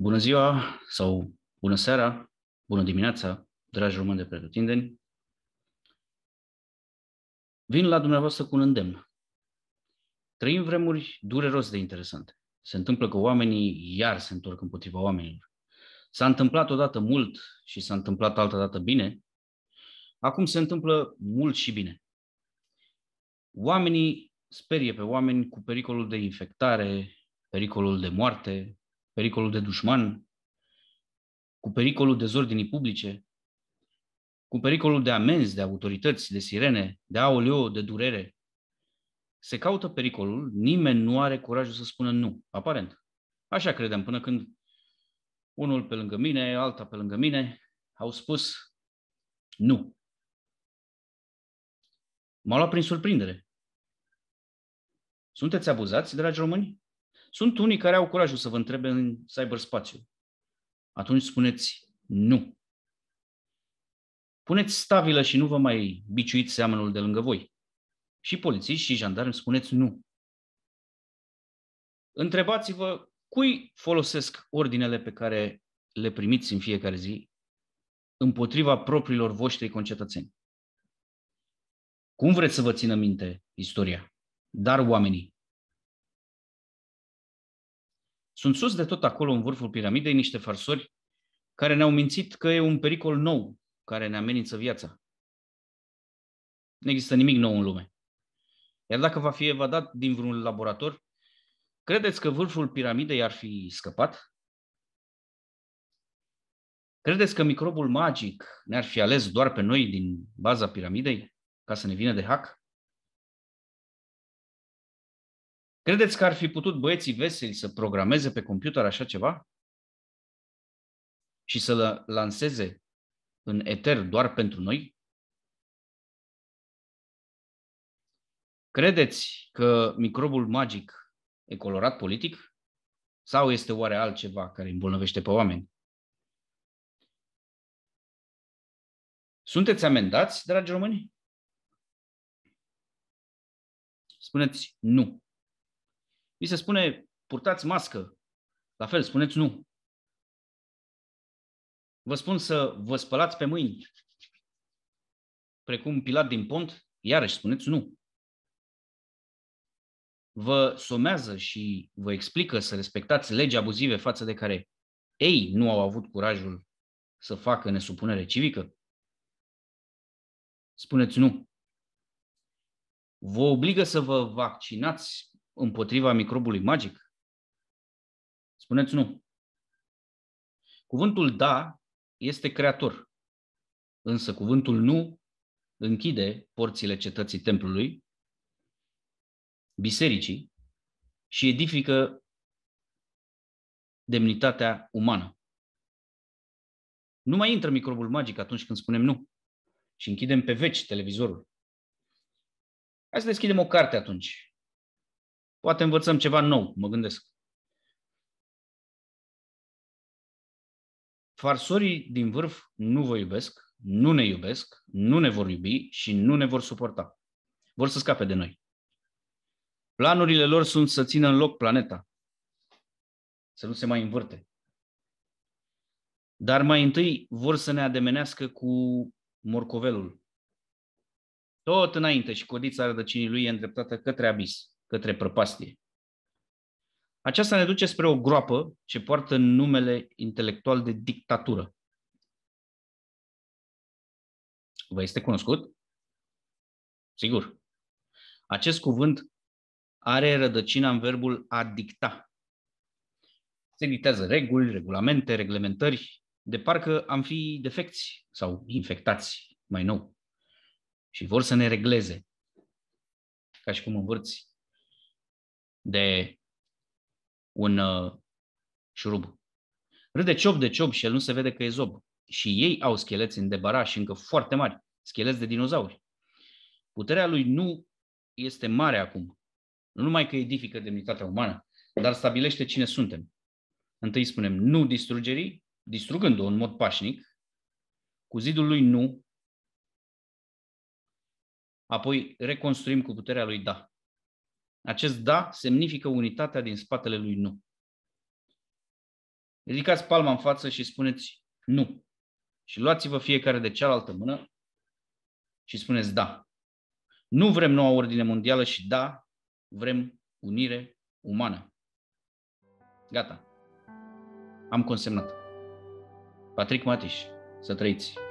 Bună ziua sau bună seara, bună dimineața, dragi români de pretutindeni. Vin la dumneavoastră cu un îndemn. Trăim vremuri dureros de interesante. Se întâmplă că oamenii iar se întorc împotriva oamenilor. S-a întâmplat odată mult și s-a întâmplat altă dată bine. Acum se întâmplă mult și bine. Oamenii sperie pe oameni cu pericolul de infectare, pericolul de moarte, pericolul de dușman, cu pericolul dezordinii publice, cu pericolul de amenzi, de autorități, de sirene, de aoleo, de durere. Se caută pericolul, nimeni nu are curajul să spună nu, aparent. Așa credem până când unul pe lângă mine, alta pe lângă mine, au spus nu. M-au luat prin surprindere. Sunteți abuzați, dragi români? Sunt unii care au curajul să vă întrebe în cyberspațiu. Atunci spuneți nu. Puneți stabilă și nu vă mai biciuiți seamănul de lângă voi. Și polițiști și jandarmi spuneți nu. Întrebați-vă cui folosesc ordinele pe care le primiți în fiecare zi împotriva propriilor voștri concetățeni. Cum vreți să vă țină minte istoria? Dar oamenii, sunt sus de tot acolo, în vârful piramidei, niște farsori care ne-au mințit că e un pericol nou care ne amenință viața. Nu există nimic nou în lume. Iar dacă va fi evadat din vreun laborator, credeți că vârful piramidei ar fi scăpat? Credeți că microbul magic ne-ar fi ales doar pe noi din baza piramidei ca să ne vină de hack? Credeți că ar fi putut băieții veseli să programeze pe computer așa ceva? Și să-l lanseze în eter doar pentru noi? Credeți că microbul magic e colorat politic? Sau este oare altceva care îmbolnăvește pe oameni? Sunteți amendați, dragi români? Spuneți nu. Vi se spune, purtați mască. La fel, spuneți nu. Vă spun să vă spălați pe mâini, precum Pilat din Pont, iarăși spuneți nu. Vă somează și vă explică să respectați legi abuzive față de care ei nu au avut curajul să facă nesupunere civică? Spuneți nu. Vă obligă să vă vaccinați împotriva microbului magic? Spuneți nu. Cuvântul da este creator, însă cuvântul nu închide porțile cetății templului, bisericii și edifică demnitatea umană. Nu mai intră microbul magic atunci când spunem nu și închidem pe veci televizorul. Hai să deschidem o carte atunci Poate învățăm ceva nou, mă gândesc. Farsorii din vârf nu vă iubesc, nu ne iubesc, nu ne vor iubi și nu ne vor suporta. Vor să scape de noi. Planurile lor sunt să țină în loc planeta, să nu se mai învârte. Dar mai întâi vor să ne ademenească cu morcovelul. Tot înainte și codița rădăcinii lui e îndreptată către abis către prăpastie. Aceasta ne duce spre o groapă ce poartă numele intelectual de dictatură. Vă este cunoscut? Sigur. Acest cuvânt are rădăcina în verbul a dicta. Se dictează reguli, regulamente, reglementări, de parcă am fi defecți sau infectați mai nou. Și vor să ne regleze. Ca și cum învârți de un uh, șurub. Râde ciob de ciob și el nu se vede că e zob. Și ei au scheleți în și încă foarte mari, scheleți de dinozauri. Puterea lui nu este mare acum. Nu numai că edifică demnitatea umană, dar stabilește cine suntem. Întâi spunem nu distrugerii, distrugând-o în mod pașnic, cu zidul lui nu, apoi reconstruim cu puterea lui da. Acest da semnifică unitatea din spatele lui nu. Ridicați palma în față și spuneți nu. Și luați-vă fiecare de cealaltă mână și spuneți da. Nu vrem noua ordine mondială și da, vrem unire umană. Gata. Am consemnat. Patrick Matiș, să trăiți!